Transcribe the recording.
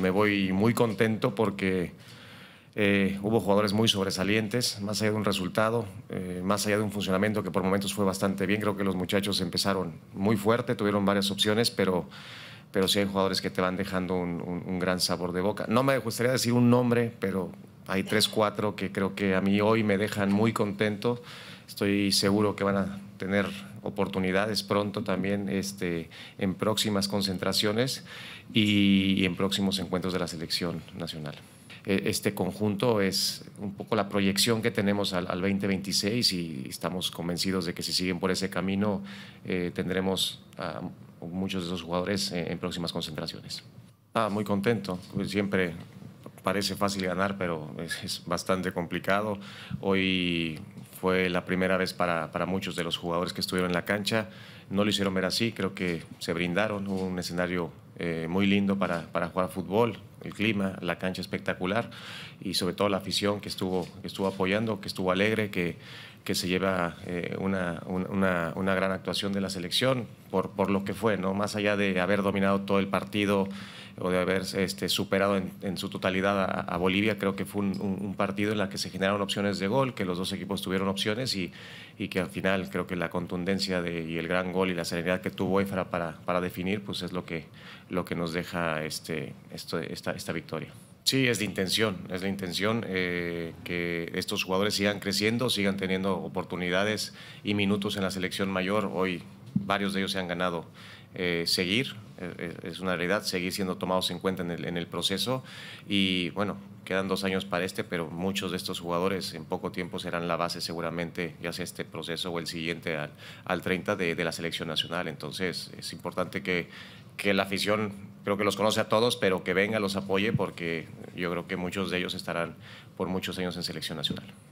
me voy muy contento porque eh, hubo jugadores muy sobresalientes, más allá de un resultado, eh, más allá de un funcionamiento que por momentos fue bastante bien. Creo que los muchachos empezaron muy fuerte, tuvieron varias opciones, pero, pero sí hay jugadores que te van dejando un, un gran sabor de boca. No me gustaría decir un nombre, pero hay tres, cuatro que creo que a mí hoy me dejan muy contento. Estoy seguro que van a tener oportunidades pronto también este, en próximas concentraciones y, en próximos encuentros de la selección nacional e, este conjunto es un poco la proyección que tenemos al, 2026 y estamos convencidos de que si siguen por ese camino eh, tendremos a muchos de esos jugadores en, próximas concentraciones. Ah, muy contento, siempre parece fácil ganar, pero es, bastante complicado. Hoy fue la primera vez para, muchos de los jugadores que estuvieron en la cancha. No lo hicieron ver así, creo que se brindaron, hubo un escenario eh, muy lindo para, para jugar fútbol, el clima, la cancha espectacular y sobre todo la afición que estuvo, estuvo apoyando, que estuvo alegre, que que se lleva eh, una, gran actuación de la selección por, por lo que fue, ¿no? Más allá de haber dominado todo el partido o de haber este, superado en, su totalidad a, Bolivia, creo que fue un, partido en la que se generaron opciones de gol, que los dos equipos tuvieron opciones y, y que al final creo que la contundencia de, y el gran gol y la serenidad que tuvo Efra para, para definir, pues es lo que, lo que nos deja este, esta, esta victoria. Sí, es de intención, es la intención eh, que estos jugadores sigan creciendo, sigan teniendo oportunidades y minutos en la selección mayor. Hoy varios de ellos se han ganado eh, seguir, eh, es una realidad, seguir siendo tomados en cuenta en el, proceso. Y bueno, quedan dos años para este, pero muchos de estos jugadores en poco tiempo serán la base seguramente, ya sea este proceso o el siguiente al, al 30 de, de la selección nacional. Entonces es importante que que la afición creo que los conoce a todos, pero que venga, los apoye, porque yo creo que muchos de ellos estarán por muchos años en selección nacional.